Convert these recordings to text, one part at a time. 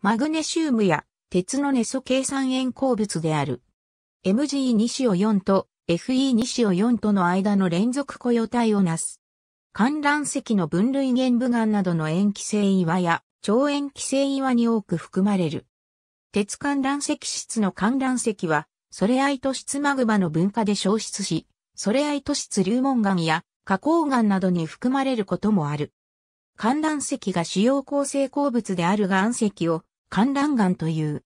マグネシウムや鉄のネソ計算塩鉱物である。MG 西尾4と FE 西尾4との間の連続雇用体をなす。観覧石の分類玄武岩などの塩基性岩や超塩基性岩に多く含まれる。鉄観覧石質の観覧石は、ソレアイト質マグマの分化で消失し、ソレアイト質流紋岩や花崗岩などに含まれることもある。観覧石が主要構成鉱物である岩石を観覧岩という。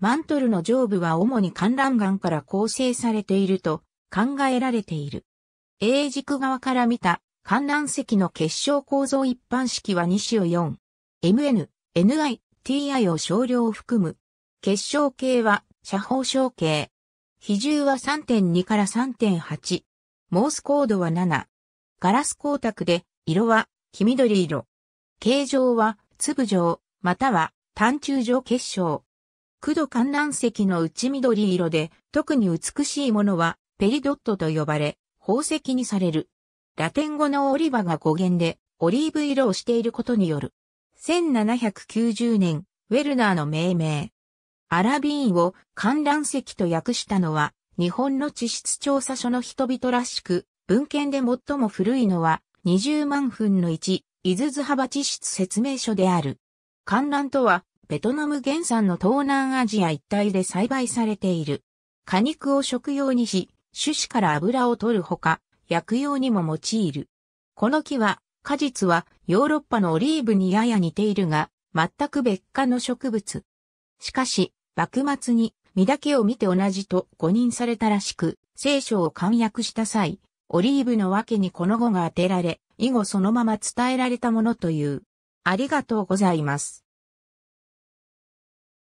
マントルの上部は主に観覧岩から構成されていると考えられている。A 軸側から見た観覧石の結晶構造一般式は2種を4。MN、NI、TI を少量含む。結晶形は斜方小形。比重は3.2から3.8。モースコードは7。ガラス光沢で色は黄緑色。形状は粒状または単中上結晶。駆動観覧石の内緑色で、特に美しいものは、ペリドットと呼ばれ、宝石にされる。ラテン語のオリバが語源で、オリーブ色をしていることによる。1790年、ウェルナーの命名。アラビーンを観覧石と訳したのは、日本の地質調査所の人々らしく、文献で最も古いのは、20万分の1、伊豆津幅地質説明書である。観覧とは、ベトナム原産の東南アジア一帯で栽培されている。果肉を食用にし、種子から油を取るほか、薬用にも用いる。この木は、果実はヨーロッパのオリーブにやや似ているが、全く別科の植物。しかし、幕末に、実だけを見て同じと誤認されたらしく、聖書を簡約した際、オリーブの訳にこの語が当てられ、以後そのまま伝えられたものという。ありがとうございます。